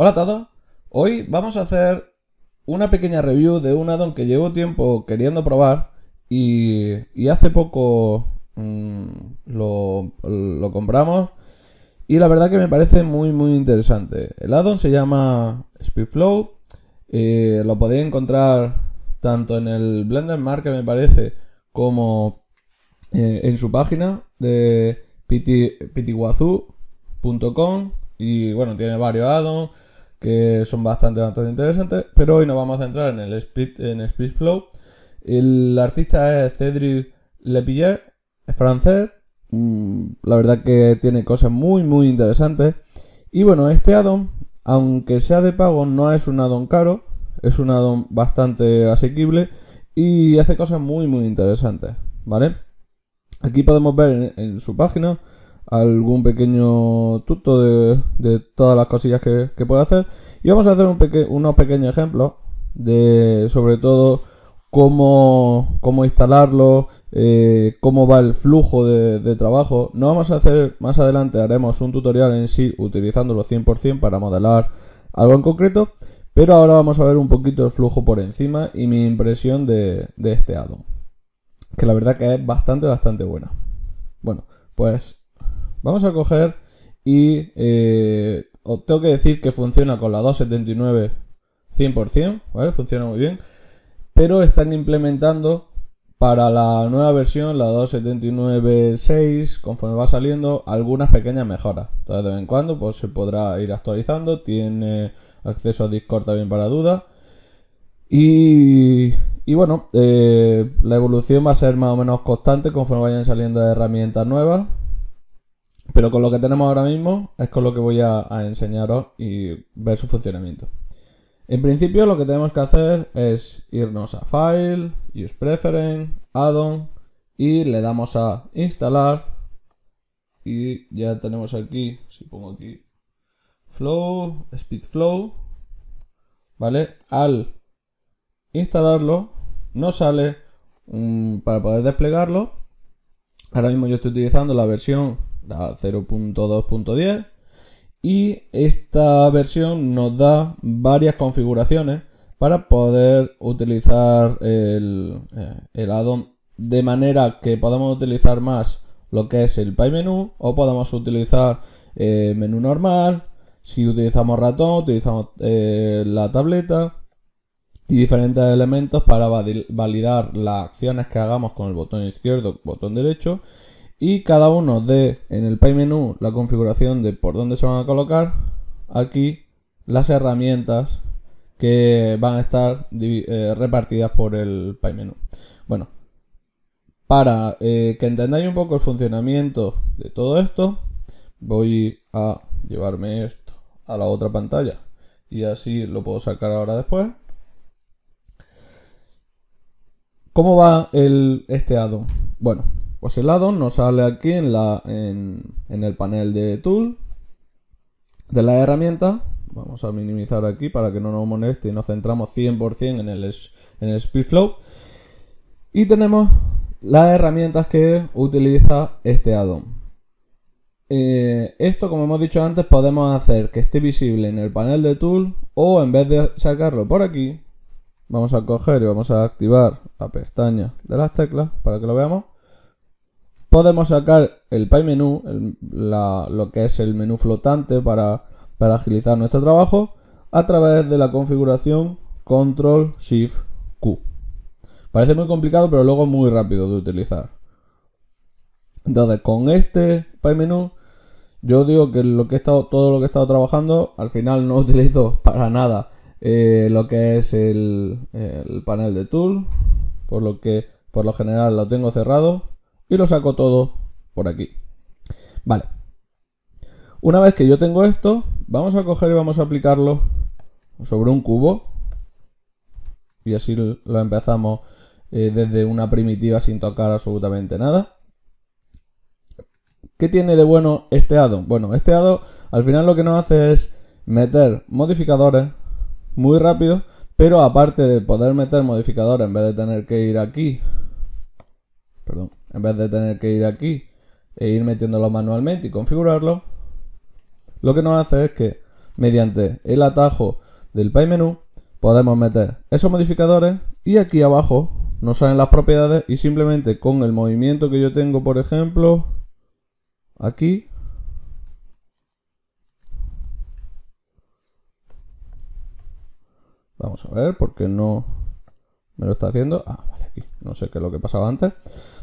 Hola a todos, hoy vamos a hacer una pequeña review de un addon que llevo tiempo queriendo probar y, hace poco mm, lo, compramos y la verdad que me parece muy muy interesante. El addon se llama Speedflow, eh, lo podéis encontrar tanto en el Blender Market me parece como eh, en su página de pitiwazoo.com y bueno, tiene varios addons que son bastante, bastante interesantes. Pero hoy nos vamos a centrar en el Speed, en Flow. El artista es Cédric Lepillier, es francés. Mm, la verdad que tiene cosas muy, muy interesantes. Y bueno, este addon, aunque sea de pago, no es un addon caro. Es un addon bastante asequible y hace cosas muy, muy interesantes. ¿Vale? Aquí podemos ver en su página algún pequeño tuto de, todas las cosillas que, que, puede hacer. Y vamos a hacer un unos pequeños ejemplos de sobre todo cómo, instalarlo, eh, cómo va el flujo de, trabajo. No vamos a hacer, más adelante haremos un tutorial en sí utilizándolo 100% para modelar algo en concreto, pero ahora vamos a ver un poquito el flujo por encima y mi impresión de, de este addon, que la verdad que es bastante, bastante buena. Bueno, pues Vamos a coger y eh, os tengo que decir que funciona con la 279 100%, ¿vale? Funciona muy bien. Pero están implementando para la nueva versión, la 2.79.6, conforme va saliendo, algunas pequeñas mejoras. Entonces, de vez en cuando pues, se podrá ir actualizando. Tiene acceso a Discord también para dudas. Y, bueno, eh, la evolución va a ser más o menos constante conforme vayan saliendo herramientas nuevas. Pero con lo que tenemos ahora mismo es con lo que voy a, enseñaros y ver su funcionamiento. En principio lo que tenemos que hacer es irnos a File, Use Preference, Add-on y le damos a Instalar y ya tenemos aquí, si pongo aquí Flow, Speed Flow, ¿vale? Al instalarlo nos sale para poder desplegarlo. Ahora mismo yo estoy utilizando la versión da 0.2.10 y esta versión nos da varias configuraciones para poder utilizar el, eh, el addon de manera que podamos utilizar más lo que es el pie menú o podamos utilizar el eh, menú normal si utilizamos ratón utilizamos eh, la tableta y diferentes elementos para validar las acciones que hagamos con el botón izquierdo botón derecho y cada uno de en el paymenu la configuración de por dónde se van a colocar aquí las herramientas que van a estar eh, repartidas por el pay bueno para eh, que entendáis un poco el funcionamiento de todo esto voy a llevarme esto a la otra pantalla y así lo puedo sacar ahora después ¿Cómo va el, este addon? Bueno, pues el addon nos sale aquí en, la, en, el panel de tool de la herramienta. Vamos a minimizar aquí para que no nos moleste y nos centramos 100% en el, en el Speedflow. Y tenemos las herramientas que utiliza este addon. Eh, esto, como hemos dicho antes, podemos hacer que esté visible en el panel de tool o en vez de sacarlo por aquí, vamos a coger y vamos a activar la pestaña de las teclas para que lo veamos podemos sacar el pie menú, lo que es el menú flotante para, agilizar nuestro trabajo, a través de la configuración Control Shift Q. Parece muy complicado, pero luego muy rápido de utilizar. Entonces, con este pie menú, yo digo que, lo que he estado, todo lo que he estado trabajando, al final no utilizo para nada eh, lo que es el, el panel de tool, por lo que por lo general lo tengo cerrado y lo saco todo por aquí. Vale. Una vez que yo tengo esto, vamos a coger y vamos a aplicarlo sobre un cubo. Y así lo empezamos eh, desde una primitiva sin tocar absolutamente nada. ¿Qué tiene de bueno este addon? Bueno, este addon al final lo que nos hace es meter modificadores muy rápido, pero aparte de poder meter modificadores en vez de tener que ir aquí, perdón, en vez de tener que ir aquí e ir metiéndolo manualmente y configurarlo, lo que nos hace es que mediante el atajo del menú podemos meter esos modificadores y aquí abajo nos salen las propiedades y simplemente con el movimiento que yo tengo, por ejemplo, aquí, vamos a ver porque no me lo está haciendo, ah, vale, aquí, no sé qué es lo que pasaba antes,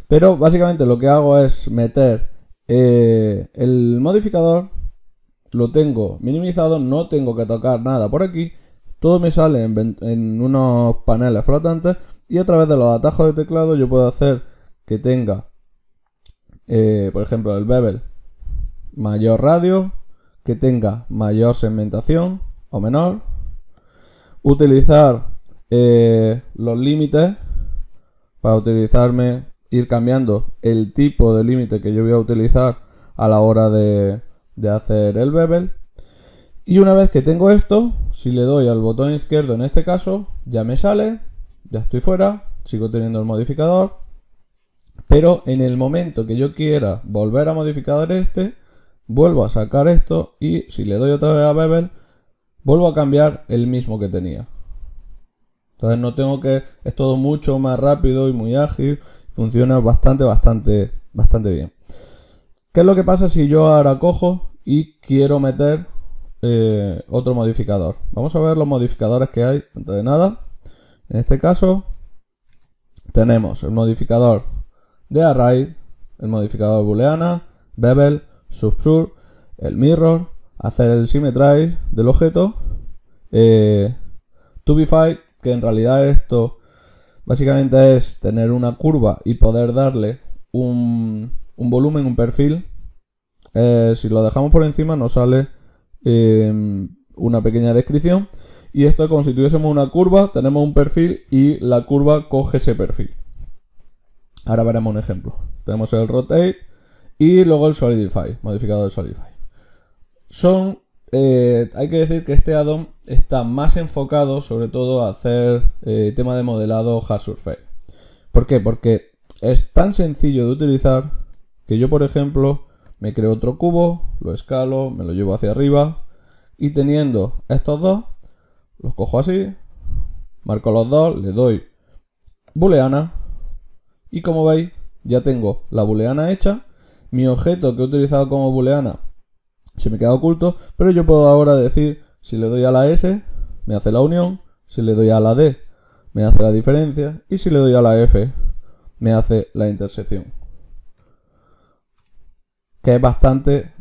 pero básicamente lo que hago es meter eh, el modificador, lo tengo minimizado, no tengo que tocar nada por aquí. Todo me sale en, unos paneles flotantes y a través de los atajos de teclado yo puedo hacer que tenga, eh, por ejemplo, el bevel mayor radio, que tenga mayor segmentación o menor, utilizar eh, los límites para utilizarme ir cambiando el tipo de límite que yo voy a utilizar a la hora de, hacer el bevel. Y una vez que tengo esto, si le doy al botón izquierdo en este caso, ya me sale, ya estoy fuera, sigo teniendo el modificador. Pero en el momento que yo quiera volver a modificar este, vuelvo a sacar esto y si le doy otra vez a bevel, vuelvo a cambiar el mismo que tenía. Entonces no tengo que... es todo mucho más rápido y muy ágil funciona bastante, bastante, bastante bien. ¿Qué es lo que pasa si yo ahora cojo y quiero meter eh, otro modificador? Vamos a ver los modificadores que hay. Antes de nada, en este caso tenemos el modificador de array, el modificador booleana, bevel, subsur, el mirror, hacer el symmetrize del objeto, eh, tubify, que en realidad esto Básicamente es tener una curva y poder darle un, volumen, un perfil. Eh, si lo dejamos por encima nos sale em, una pequeña descripción. Y esto constituyésemos una curva, tenemos un perfil y la curva coge ese perfil. Ahora veremos un ejemplo. Tenemos el rotate y luego el solidify, modificado de solidify. Son eh, hay que decir que este addon está más enfocado sobre todo a hacer eh, tema de modelado hard surface. ¿Por qué? Porque es tan sencillo de utilizar que yo, por ejemplo, me creo otro cubo, lo escalo, me lo llevo hacia arriba y teniendo estos dos, los cojo así, marco los dos, le doy booleana y como veis ya tengo la booleana hecha, mi objeto que he utilizado como booleana se me queda oculto, pero yo puedo ahora decir, si le doy a la S, me hace la unión, si le doy a la D, me hace la diferencia, y si le doy a la F, me hace la intersección. Que es bastante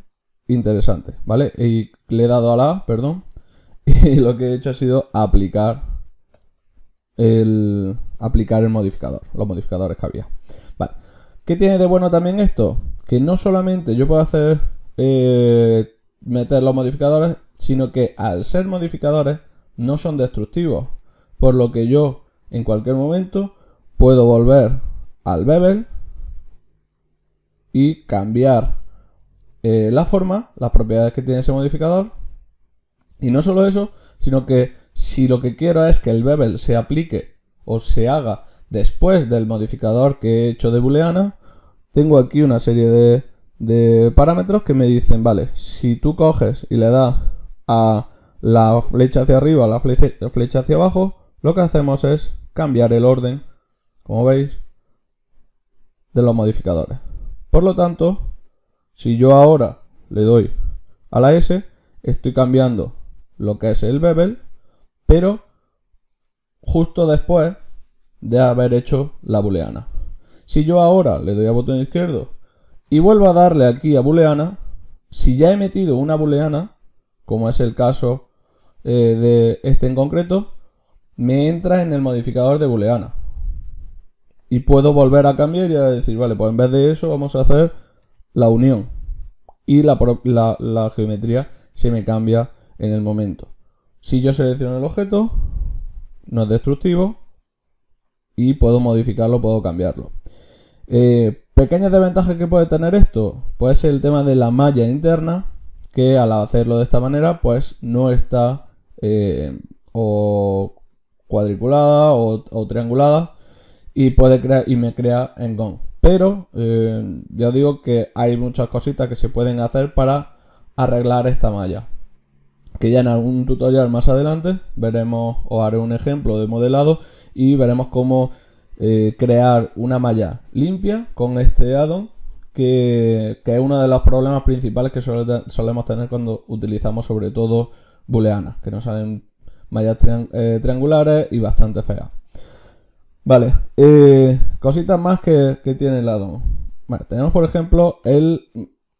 interesante, ¿vale? Y le he dado a la, perdón, y lo que he hecho ha sido aplicar el, aplicar el modificador, los modificadores que había. Vale. ¿Qué tiene de bueno también esto? Que no solamente yo puedo hacer eh, meter los modificadores, sino que al ser modificadores no son destructivos. Por lo que yo en cualquier momento puedo volver al bevel y cambiar eh, la forma, las propiedades que tiene ese modificador. Y no solo eso, sino que si lo que quiero es que el bevel se aplique o se haga después del modificador que he hecho de booleana, tengo aquí una serie de de parámetros que me dicen, vale, si tú coges y le das a la flecha hacia arriba, la flecha, flecha hacia abajo, lo que hacemos es cambiar el orden, como veis, de los modificadores. Por lo tanto, si yo ahora le doy a la S, estoy cambiando lo que es el bevel, pero justo después de haber hecho la booleana. Si yo ahora le doy a botón izquierdo y vuelvo a darle aquí a booleana, si ya he metido una booleana, como es el caso eh, de este en concreto, me entra en el modificador de booleana. Y puedo volver a cambiar y a decir, vale, pues en vez de eso vamos a hacer la unión. Y la, geometría se me cambia en el momento. Si yo selecciono el objeto, no es destructivo y puedo modificarlo, puedo cambiarlo. Eh, Pequeñas desventajas que puede tener esto, puede ser el tema de la malla interna, que al hacerlo de esta manera, pues no está eh, o cuadriculada o, triangulada y puede crear y me crea en gong. Pero eh, yo digo que hay muchas cositas que se pueden hacer para arreglar esta malla. Que ya en algún tutorial más adelante veremos o haré un ejemplo de modelado y veremos cómo eh, crear una malla limpia con este addon que, es uno de los problemas principales que solemos tener cuando utilizamos sobre todo booleanas, que nos salen mallas eh, triangulares y bastante feas. Vale, eh, cositas más que, tiene el addon. tenemos por ejemplo el,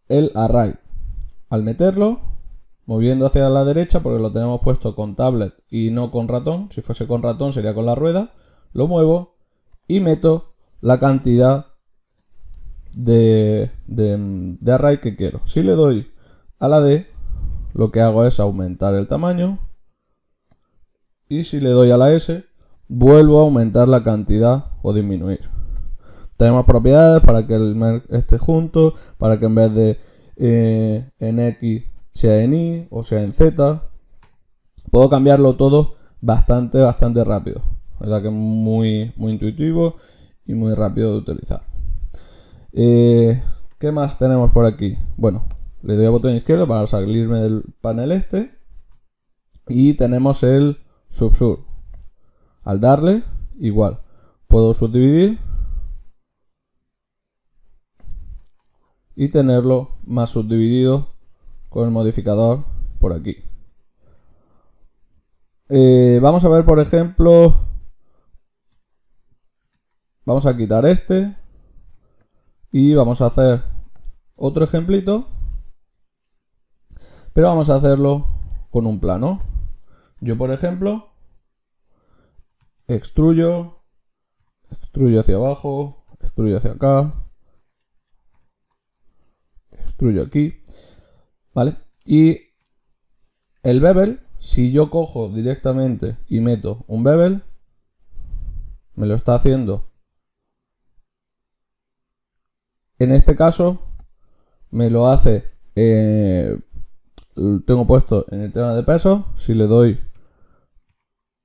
el array. Al meterlo, moviendo hacia la derecha, porque lo tenemos puesto con tablet y no con ratón, si fuese con ratón sería con la rueda, lo muevo y meto la cantidad de, array que quiero. Si le doy a la D, lo que hago es aumentar el tamaño y si le doy a la S, vuelvo a aumentar la cantidad o disminuir. Tenemos propiedades para que el esté junto, para que en vez de eh, en X sea en Y o sea en Z. Puedo cambiarlo todo bastante, bastante rápido verdad que es muy, muy intuitivo y muy rápido de utilizar. Eh, ¿Qué más tenemos por aquí? Bueno, le doy al botón izquierdo para salirme del panel este. Y tenemos el subsur. Al darle, igual. Puedo subdividir. Y tenerlo más subdividido con el modificador por aquí. Eh, vamos a ver, por ejemplo, Vamos a quitar este. Y vamos a hacer otro ejemplito. Pero vamos a hacerlo con un plano. Yo, por ejemplo, extruyo, extruyo hacia abajo, extruyo hacia acá, extruyo aquí, ¿vale? Y el bevel, si yo cojo directamente y meto un bevel, me lo está haciendo en este caso, me lo hace. Eh, tengo puesto en el tema de peso. Si le doy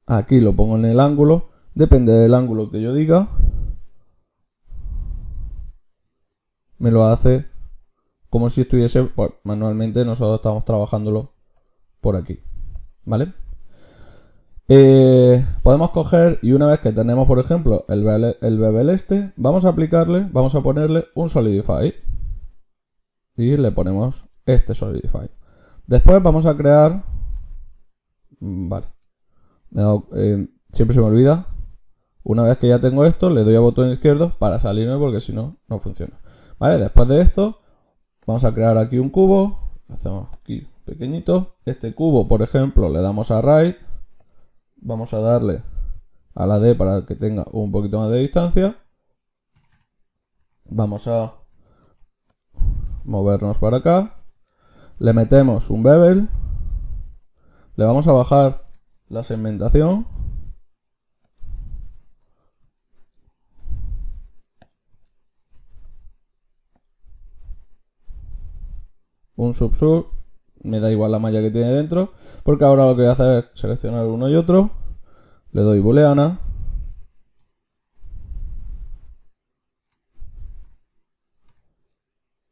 aquí, lo pongo en el ángulo. Depende del ángulo que yo diga. Me lo hace como si estuviese. manualmente, nosotros estamos trabajándolo por aquí. ¿Vale? Eh, podemos coger y una vez que tenemos, por ejemplo, el, bebel este, vamos a aplicarle, vamos a ponerle un Solidify. Y le ponemos este Solidify. Después vamos a crear... Mm, vale. Eh, siempre se me olvida. Una vez que ya tengo esto, le doy a botón izquierdo para salirme porque si no, no funciona. después de esto, vamos a crear aquí un cubo. hacemos aquí pequeñito. Este cubo, por ejemplo, le damos a right Vamos a darle a la D para que tenga un poquito más de distancia. Vamos a movernos para acá. Le metemos un bevel. Le vamos a bajar la segmentación. Un subsur me da igual la malla que tiene dentro, porque ahora lo que voy a hacer es seleccionar uno y otro, le doy booleana,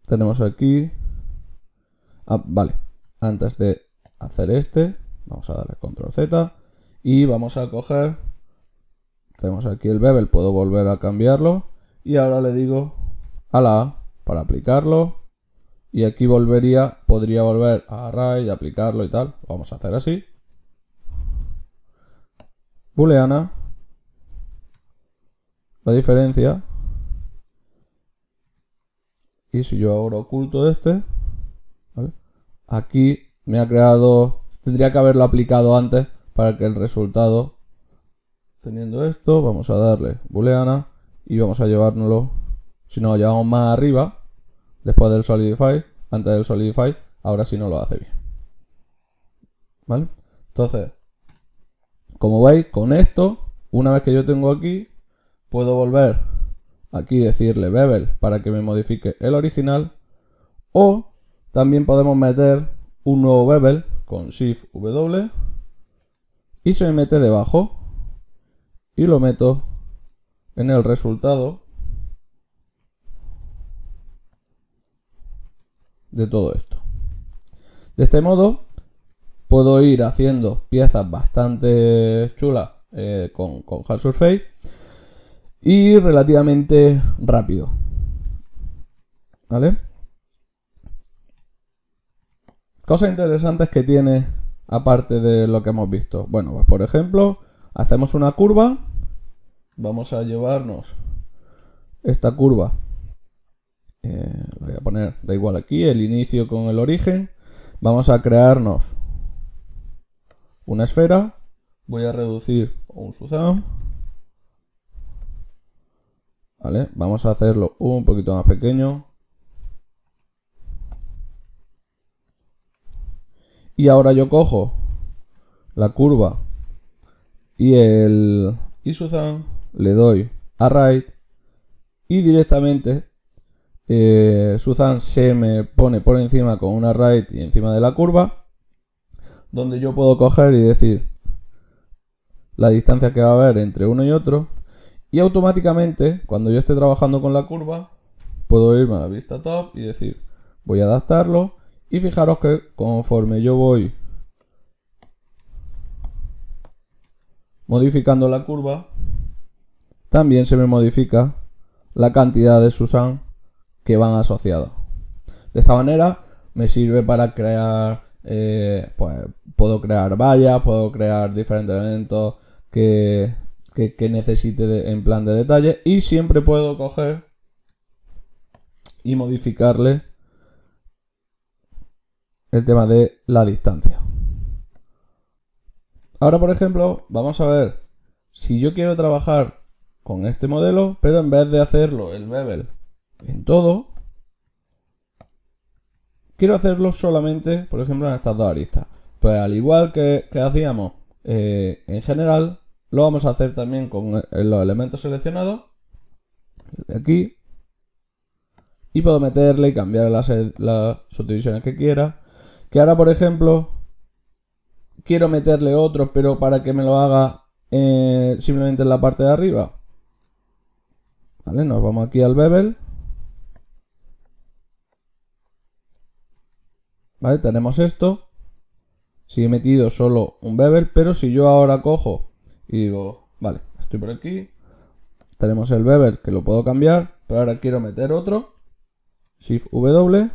tenemos aquí, ah, vale, antes de hacer este, vamos a darle control Z y vamos a coger, tenemos aquí el bevel, puedo volver a cambiarlo y ahora le digo a la A para aplicarlo y aquí volvería, podría volver a array, aplicarlo y tal. Vamos a hacer así. Booleana. La diferencia. Y si yo ahora oculto este, aquí me ha creado, tendría que haberlo aplicado antes para que el resultado, teniendo esto, vamos a darle booleana y vamos a llevárnoslo, si no, llevamos más arriba, después del solidify, antes del solidify, ahora sí no lo hace bien. ¿Vale? Entonces, como veis, con esto, una vez que yo tengo aquí, puedo volver aquí decirle bevel para que me modifique el original o también podemos meter un nuevo bevel con shift w y se me mete debajo y lo meto en el resultado de todo esto. De este modo, puedo ir haciendo piezas bastante chulas eh, con, con Hard Surface y relativamente rápido. ¿Vale? Cosas interesantes que tiene, aparte de lo que hemos visto. Bueno, pues por ejemplo, hacemos una curva. Vamos a llevarnos esta curva eh, voy a poner, da igual aquí, el inicio con el origen. Vamos a crearnos una esfera. Voy a reducir un Suzanne ¿Vale? Vamos a hacerlo un poquito más pequeño. Y ahora yo cojo la curva y el y le doy a right y directamente eh, Susan se me pone por encima con una right y encima de la curva, donde yo puedo coger y decir la distancia que va a haber entre uno y otro, y automáticamente, cuando yo esté trabajando con la curva, puedo irme a la vista top y decir, voy a adaptarlo, y fijaros que conforme yo voy modificando la curva, también se me modifica la cantidad de Susan que van asociados. De esta manera me sirve para crear, eh, pues puedo crear vallas, puedo crear diferentes elementos que, necesite en plan de detalle y siempre puedo coger y modificarle el tema de la distancia. Ahora, por ejemplo, vamos a ver si yo quiero trabajar con este modelo, pero en vez de hacerlo el bevel en todo. Quiero hacerlo solamente, por ejemplo, en estas dos aristas. Pues al igual que, hacíamos eh, en general, lo vamos a hacer también con eh, los elementos seleccionados. Aquí. Y puedo meterle y cambiar las, subdivisiones que quiera. Que ahora, por ejemplo, quiero meterle otro pero para que me lo haga eh, simplemente en la parte de arriba. Vale, nos vamos aquí al bevel. Tenemos esto. Si he metido solo un beber pero si yo ahora cojo y digo, vale, estoy por aquí. Tenemos el beber que lo puedo cambiar, pero ahora quiero meter otro. Shift W.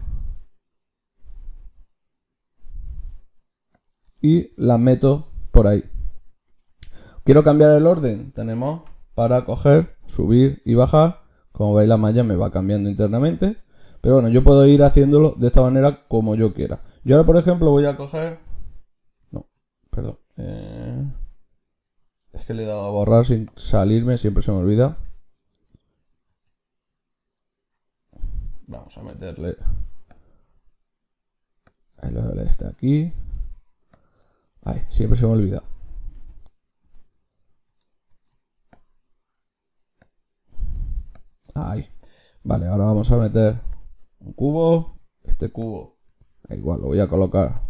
Y la meto por ahí. Quiero cambiar el orden. Tenemos para coger, subir y bajar. Como veis la malla me va cambiando internamente. Pero bueno, yo puedo ir haciéndolo de esta manera como yo quiera. Yo ahora, por ejemplo, voy a coger... No, perdón. Eh, es que le he dado a borrar sin salirme, siempre se me olvida. Vamos a meterle... El está aquí. Ahí, siempre se me olvida. Ahí Vale, ahora vamos a meter un cubo, este cubo. Igual lo voy a colocar.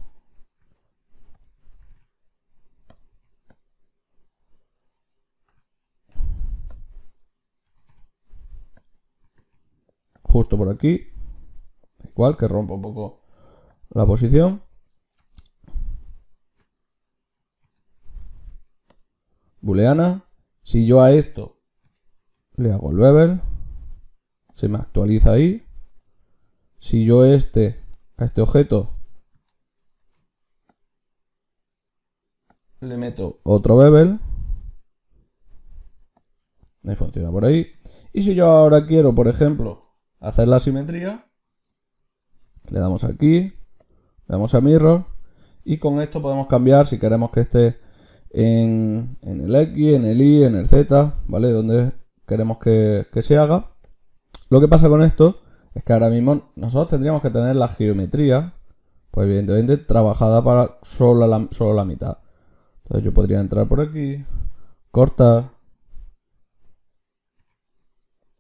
Justo por aquí. Igual que rompa un poco la posición. booleana. Si yo a esto le hago el bevel, se me actualiza ahí si yo este, a este objeto, le meto otro bevel, me funciona por ahí. Y si yo ahora quiero, por ejemplo, hacer la simetría, le damos aquí, le damos a mirror, y con esto podemos cambiar si queremos que esté en, el X, en el Y, en el Z, ¿vale? Donde queremos que se haga. Lo que pasa con esto es que ahora mismo nosotros tendríamos que tener la geometría, pues evidentemente trabajada para solo la, solo la mitad. Entonces yo podría entrar por aquí, cortar,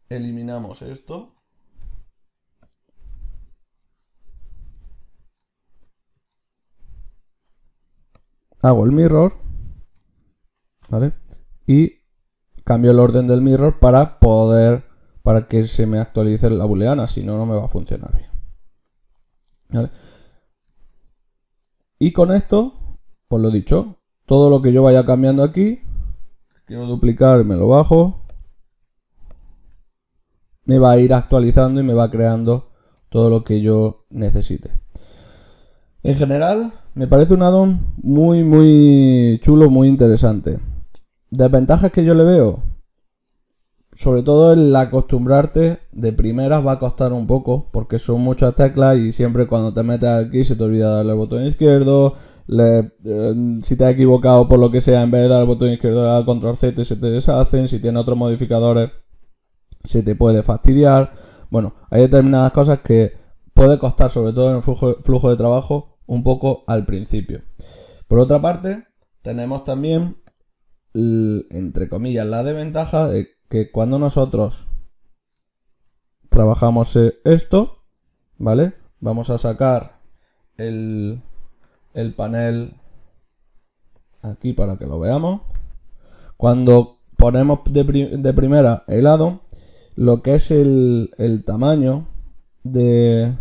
eliminamos esto. Hago el mirror, ¿vale? Y cambio el orden del mirror para poder para que se me actualice la booleana, si no, no me va a funcionar bien. Y con esto, Por pues lo dicho, todo lo que yo vaya cambiando aquí, quiero duplicar, me lo bajo, me va a ir actualizando y me va creando todo lo que yo necesite. En general, me parece un addon muy, muy chulo, muy interesante. Desventajas que yo le veo, sobre todo el acostumbrarte de primeras va a costar un poco, porque son muchas teclas y siempre cuando te metes aquí se te olvida darle el botón izquierdo, eh, si te has equivocado por lo que sea, en vez de dar el botón izquierdo, al control Z se te deshacen, si tiene otros modificadores se te puede fastidiar. Bueno, hay determinadas cosas que puede costar, sobre todo en el flujo, flujo de trabajo, un poco al principio. Por otra parte, tenemos también, entre comillas, la desventaja de que cuando nosotros trabajamos eh, esto, ¿vale? Vamos a sacar el, panel aquí para que lo veamos. Cuando ponemos de, primera el lado, lo que es el, tamaño de...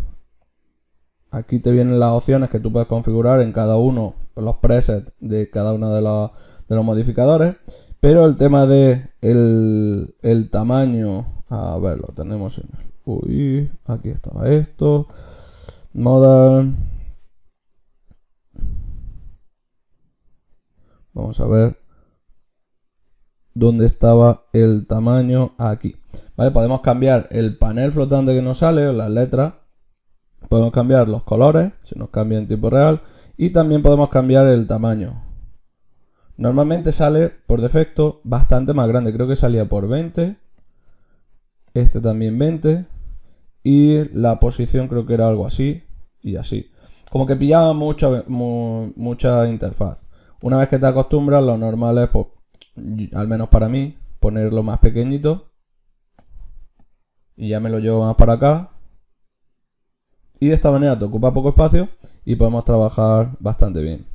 Aquí te vienen las opciones que tú puedes configurar en cada uno, los presets de cada uno de los, de los modificadores. Pero el tema de el, tamaño, a ver, lo tenemos en el... Uy, aquí estaba esto. moda, Vamos a ver dónde estaba el tamaño aquí. Vale, podemos cambiar el panel flotante que nos sale, las letras. Podemos cambiar los colores, se nos cambia en tiempo real. Y también podemos cambiar el tamaño. Normalmente sale por defecto bastante más grande. Creo que salía por 20. Este también 20. Y la posición creo que era algo así. Y así. Como que pillaba mucha, mucha interfaz. Una vez que te acostumbras, lo normal es, pues, al menos para mí, ponerlo más pequeñito. Y ya me lo llevo más para acá. Y de esta manera te ocupa poco espacio y podemos trabajar bastante bien.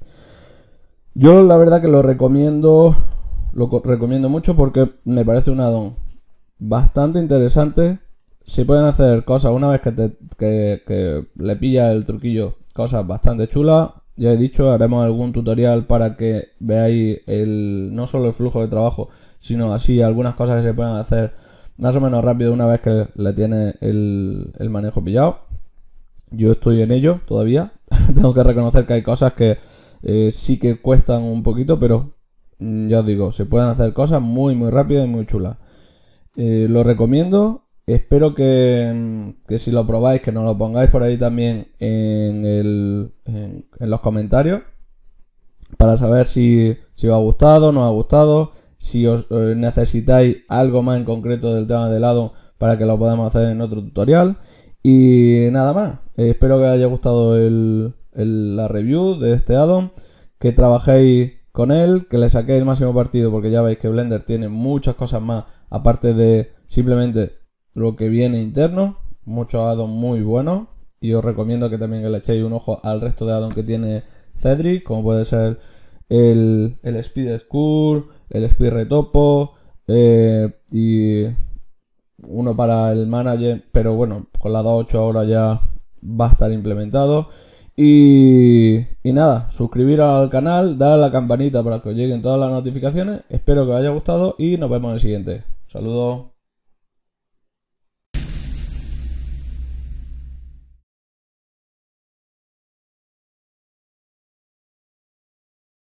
Yo la verdad que lo recomiendo, lo recomiendo mucho porque me parece un addon bastante interesante. Si pueden hacer cosas una vez que, te, que, le pilla el truquillo, cosas bastante chulas. Ya he dicho, haremos algún tutorial para que veáis el, no solo el flujo de trabajo, sino así algunas cosas que se pueden hacer más o menos rápido una vez que le tiene el manejo pillado. Yo estoy en ello todavía. Tengo que reconocer que hay cosas que eh, sí que cuestan un poquito, pero mm, ya os digo, se pueden hacer cosas muy, muy rápidas y muy chulas. Eh, lo recomiendo. Espero mm, que, si lo probáis, que nos lo pongáis por ahí también en, el, en, los comentarios para saber si, os ha gustado, no ha gustado, si os eh, necesitáis algo más en concreto del tema de lado para que lo podamos hacer en otro tutorial. Y nada más, espero que os haya gustado el, la review de este addon, que trabajéis con él, que le saquéis el máximo partido, porque ya veis que Blender tiene muchas cosas más, aparte de simplemente lo que viene interno, muchos addons muy buenos, y os recomiendo que también le echéis un ojo al resto de addons que tiene Cedric, como puede ser el, Speed School, el Speed Retopo, eh, y uno para el manager, pero bueno, con la 2.8 ahora ya va a estar implementado. Y, nada, suscribir al canal, dar a la campanita para que os lleguen todas las notificaciones. Espero que os haya gustado y nos vemos en el siguiente. Saludos.